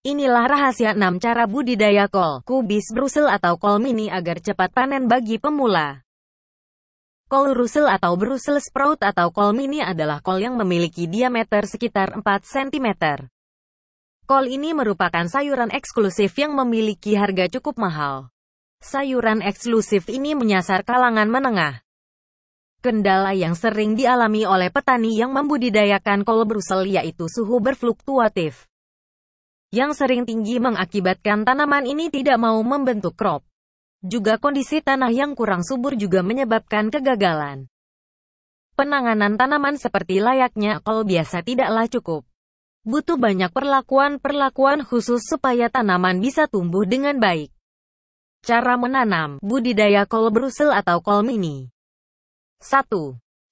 Inilah rahasia 6 cara budidaya kol kubis brusel atau kol mini agar cepat panen bagi pemula. Kol rusel atau brusel sprout atau kol mini adalah kol yang memiliki diameter sekitar 4 cm. Kol ini merupakan sayuran eksklusif yang memiliki harga cukup mahal. Sayuran eksklusif ini menyasar kalangan menengah. Kendala yang sering dialami oleh petani yang membudidayakan kol brusel yaitu suhu berfluktuatif yang sering tinggi mengakibatkan tanaman ini tidak mau membentuk crop. Juga kondisi tanah yang kurang subur juga menyebabkan kegagalan. Penanganan tanaman seperti layaknya kol biasa tidaklah cukup. Butuh banyak perlakuan-perlakuan khusus supaya tanaman bisa tumbuh dengan baik. Cara menanam budidaya kol brusel atau kol mini. 1.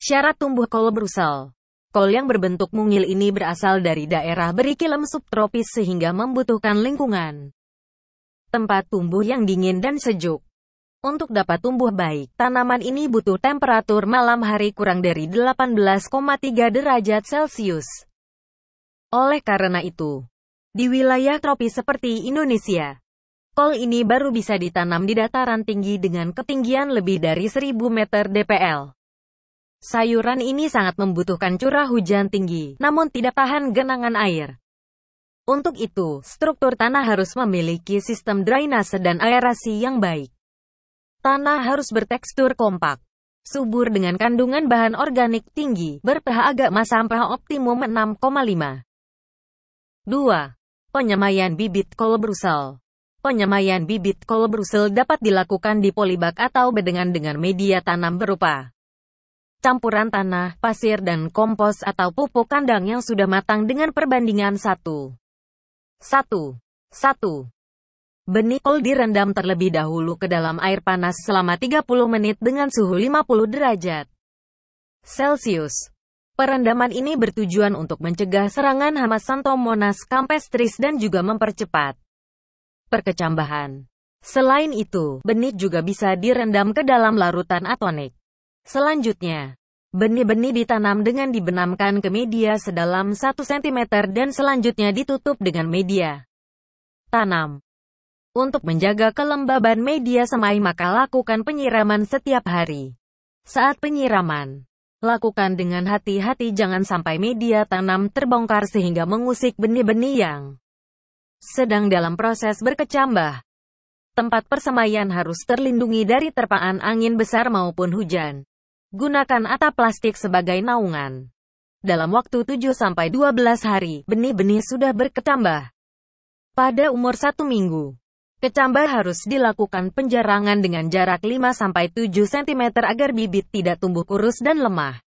Syarat tumbuh kol brusel. Kol yang berbentuk mungil ini berasal dari daerah beriklim subtropis sehingga membutuhkan lingkungan tempat tumbuh yang dingin dan sejuk. Untuk dapat tumbuh baik, tanaman ini butuh temperatur malam hari kurang dari 18,3 derajat Celcius. Oleh karena itu, di wilayah tropis seperti Indonesia, kol ini baru bisa ditanam di dataran tinggi dengan ketinggian lebih dari 1000 meter DPL. Sayuran ini sangat membutuhkan curah hujan tinggi, namun tidak tahan genangan air. Untuk itu, struktur tanah harus memiliki sistem drainase dan aerasi yang baik. Tanah harus bertekstur kompak, subur dengan kandungan bahan organik tinggi, berph agak masam sampah optimum 6,5. 2. Penyemaian bibit kol brusel. Penyemaian bibit kol brusel dapat dilakukan di polybag atau bedengan dengan media tanam berupa campuran tanah, pasir dan kompos atau pupuk kandang yang sudah matang dengan perbandingan 1. 1. 1. Benih kol direndam terlebih dahulu ke dalam air panas selama 30 menit dengan suhu 50 derajat Celcius. Perendaman ini bertujuan untuk mencegah serangan hama Santomonas campestris dan juga mempercepat perkecambahan. Selain itu, benih juga bisa direndam ke dalam larutan atonik. Selanjutnya, benih-benih ditanam dengan dibenamkan ke media sedalam 1 cm dan selanjutnya ditutup dengan media. Tanam Untuk menjaga kelembaban media semai maka lakukan penyiraman setiap hari. Saat penyiraman, lakukan dengan hati-hati jangan sampai media tanam terbongkar sehingga mengusik benih-benih yang sedang dalam proses berkecambah. Tempat persemaian harus terlindungi dari terpaan angin besar maupun hujan. Gunakan atap plastik sebagai naungan. Dalam waktu 7-12 hari, benih-benih sudah berkecambah. Pada umur satu minggu, kecambah harus dilakukan penjarangan dengan jarak 5-7 cm agar bibit tidak tumbuh kurus dan lemah.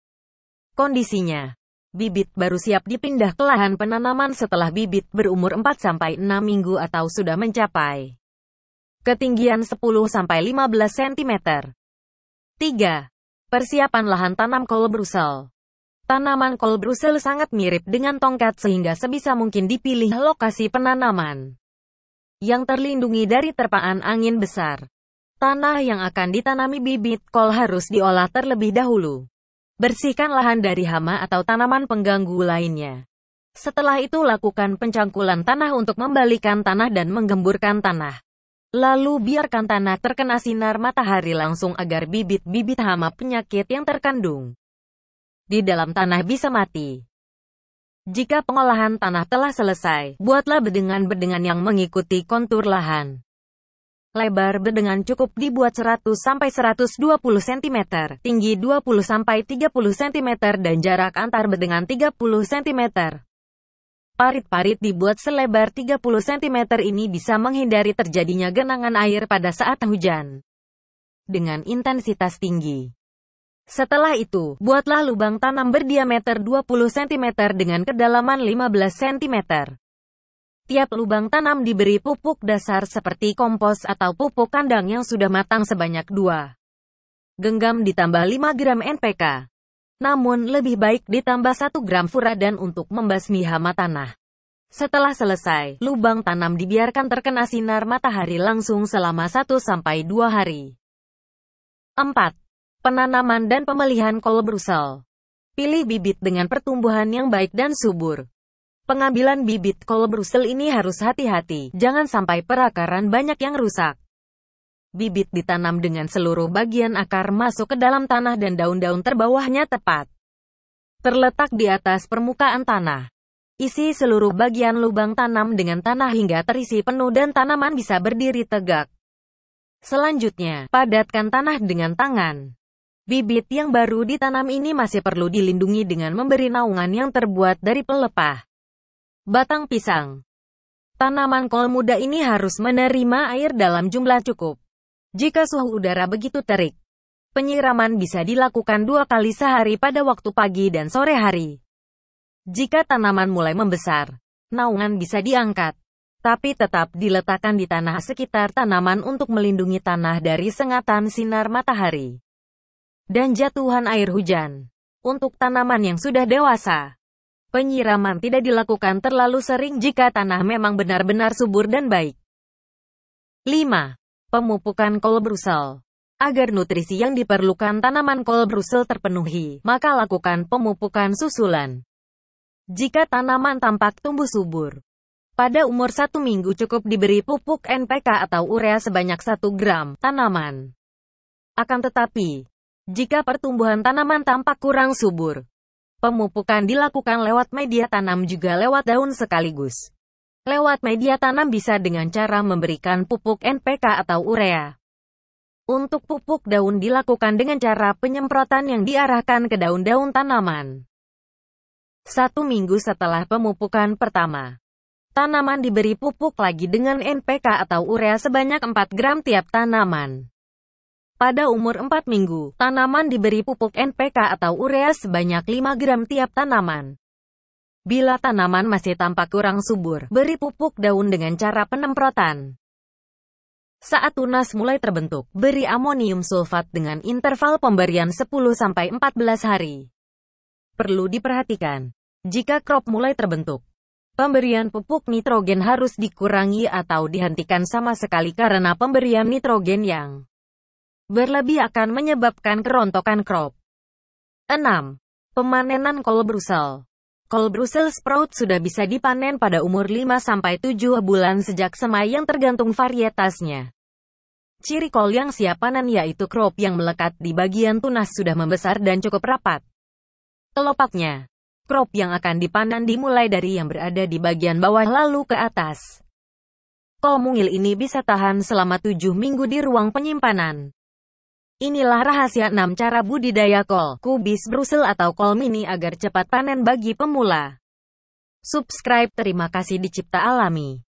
Kondisinya, bibit baru siap dipindah ke lahan penanaman setelah bibit berumur 4-6 minggu atau sudah mencapai ketinggian 10-15 cm. 3. Persiapan lahan tanam kol Brusel Tanaman kol Brusel sangat mirip dengan tongkat sehingga sebisa mungkin dipilih lokasi penanaman yang terlindungi dari terpaan angin besar. Tanah yang akan ditanami bibit kol harus diolah terlebih dahulu. Bersihkan lahan dari hama atau tanaman pengganggu lainnya. Setelah itu lakukan pencangkulan tanah untuk membalikan tanah dan menggemburkan tanah. Lalu biarkan tanah terkena sinar matahari langsung agar bibit-bibit hama penyakit yang terkandung di dalam tanah bisa mati. Jika pengolahan tanah telah selesai, buatlah bedengan-bedengan yang mengikuti kontur lahan. Lebar bedengan cukup dibuat 100-120 cm, tinggi 20-30 cm dan jarak antar bedengan 30 cm. Parit-parit dibuat selebar 30 cm ini bisa menghindari terjadinya genangan air pada saat hujan dengan intensitas tinggi. Setelah itu, buatlah lubang tanam berdiameter 20 cm dengan kedalaman 15 cm. Tiap lubang tanam diberi pupuk dasar seperti kompos atau pupuk kandang yang sudah matang sebanyak 2 genggam ditambah 5 gram NPK. Namun lebih baik ditambah 1 gram furadan untuk membasmi hama tanah. Setelah selesai, lubang tanam dibiarkan terkena sinar matahari langsung selama 1-2 hari. 4. Penanaman dan pemelihan kol Brusel Pilih bibit dengan pertumbuhan yang baik dan subur. Pengambilan bibit kol Brusel ini harus hati-hati, jangan sampai perakaran banyak yang rusak. Bibit ditanam dengan seluruh bagian akar masuk ke dalam tanah dan daun-daun terbawahnya tepat. Terletak di atas permukaan tanah. Isi seluruh bagian lubang tanam dengan tanah hingga terisi penuh dan tanaman bisa berdiri tegak. Selanjutnya, padatkan tanah dengan tangan. Bibit yang baru ditanam ini masih perlu dilindungi dengan memberi naungan yang terbuat dari pelepah. Batang pisang. Tanaman kol muda ini harus menerima air dalam jumlah cukup. Jika suhu udara begitu terik, penyiraman bisa dilakukan dua kali sehari pada waktu pagi dan sore hari. Jika tanaman mulai membesar, naungan bisa diangkat, tapi tetap diletakkan di tanah sekitar tanaman untuk melindungi tanah dari sengatan sinar matahari dan jatuhan air hujan. Untuk tanaman yang sudah dewasa, penyiraman tidak dilakukan terlalu sering jika tanah memang benar-benar subur dan baik. 5. Pemupukan kol brusel Agar nutrisi yang diperlukan tanaman kol brusel terpenuhi, maka lakukan pemupukan susulan. Jika tanaman tampak tumbuh subur, pada umur satu minggu cukup diberi pupuk NPK atau urea sebanyak 1 gram tanaman. Akan tetapi, jika pertumbuhan tanaman tampak kurang subur, pemupukan dilakukan lewat media tanam juga lewat daun sekaligus lewat media tanam bisa dengan cara memberikan pupuk NPK atau urea. Untuk pupuk daun dilakukan dengan cara penyemprotan yang diarahkan ke daun-daun tanaman. Satu minggu setelah pemupukan pertama, tanaman diberi pupuk lagi dengan NPK atau urea sebanyak 4 gram tiap tanaman. Pada umur 4 minggu, tanaman diberi pupuk NPK atau urea sebanyak 5 gram tiap tanaman. Bila tanaman masih tampak kurang subur, beri pupuk daun dengan cara penemprotan. Saat tunas mulai terbentuk, beri amonium sulfat dengan interval pemberian 10-14 hari. Perlu diperhatikan, jika crop mulai terbentuk, Pemberian pupuk nitrogen harus dikurangi atau dihentikan sama sekali karena pemberian nitrogen yang berlebih akan menyebabkan kerontokan crop. 6. Pemanenan kol Brusel Kol Brussels sprout sudah bisa dipanen pada umur 5-7 bulan sejak semai yang tergantung varietasnya. Ciri kol yang siap panen yaitu krop yang melekat di bagian tunas sudah membesar dan cukup rapat. Kelopaknya, krop yang akan dipanen dimulai dari yang berada di bagian bawah lalu ke atas. Kol mungil ini bisa tahan selama 7 minggu di ruang penyimpanan. Inilah rahasia 6 cara budidaya kol, kubis brusel atau kol mini agar cepat panen bagi pemula. Subscribe terima kasih dicipta alami.